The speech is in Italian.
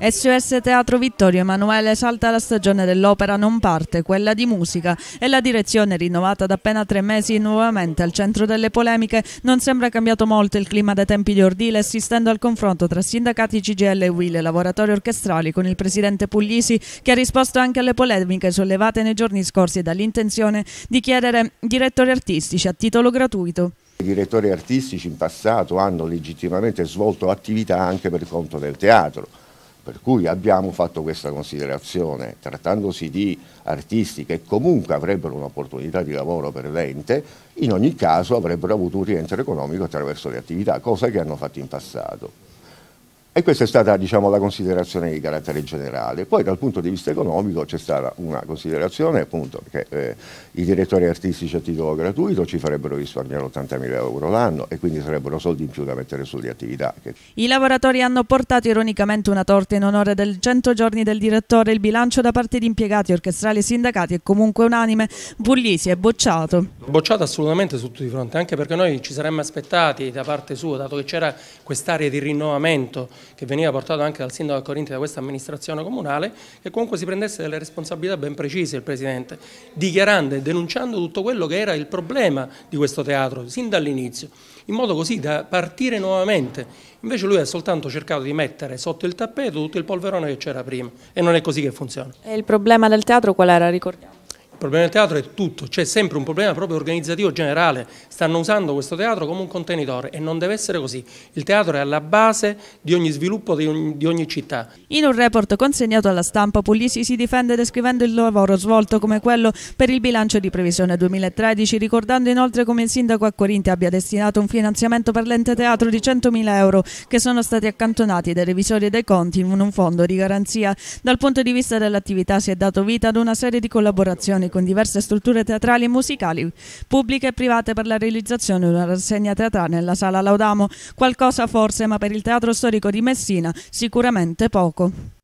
SOS Teatro Vittorio Emanuele salta la stagione dell'opera non parte, quella di musica e la direzione rinnovata da appena tre mesi nuovamente al centro delle polemiche non sembra cambiato molto il clima dai tempi di Ordile assistendo al confronto tra sindacati CGL e Will lavoratori orchestrali con il presidente Puglisi che ha risposto anche alle polemiche sollevate nei giorni scorsi dall'intenzione di chiedere direttori artistici a titolo gratuito. I direttori artistici in passato hanno legittimamente svolto attività anche per conto del teatro per cui abbiamo fatto questa considerazione, trattandosi di artisti che comunque avrebbero un'opportunità di lavoro per l'ente, in ogni caso avrebbero avuto un rientro economico attraverso le attività, cosa che hanno fatto in passato. E questa è stata diciamo, la considerazione di carattere generale. Poi dal punto di vista economico c'è stata una considerazione appunto, che eh, i direttori artistici a titolo gratuito ci farebbero risparmiare 80.000 euro l'anno e quindi sarebbero soldi in più da mettere sulle attività. Che... I lavoratori hanno portato ironicamente una torta in onore del 100 giorni del direttore. Il bilancio da parte di impiegati, orchestrali e sindacati è comunque unanime. Puglisi è bocciato. Bocciato assolutamente su tutti i fronti, anche perché noi ci saremmo aspettati da parte sua, dato che c'era quest'area di rinnovamento che veniva portato anche dal sindaco a Corinti da questa amministrazione comunale, che comunque si prendesse delle responsabilità ben precise il Presidente, dichiarando e denunciando tutto quello che era il problema di questo teatro, sin dall'inizio, in modo così da partire nuovamente. Invece lui ha soltanto cercato di mettere sotto il tappeto tutto il polverone che c'era prima e non è così che funziona. E il problema del teatro qual era, ricordiamo? Il problema del teatro è tutto, c'è sempre un problema proprio organizzativo generale, stanno usando questo teatro come un contenitore e non deve essere così. Il teatro è alla base di ogni sviluppo di ogni, di ogni città. In un report consegnato alla stampa Puglisi si difende descrivendo il lavoro svolto come quello per il bilancio di previsione 2013, ricordando inoltre come il sindaco a Corinte abbia destinato un finanziamento per l'ente teatro di 100.000 euro che sono stati accantonati dai revisori dei conti in un fondo di garanzia. Dal punto di vista dell'attività si è dato vita ad una serie di collaborazioni teatrale con diverse strutture teatrali e musicali pubbliche e private per la realizzazione di una rassegna teatrale nella Sala Laudamo. Qualcosa forse, ma per il teatro storico di Messina sicuramente poco.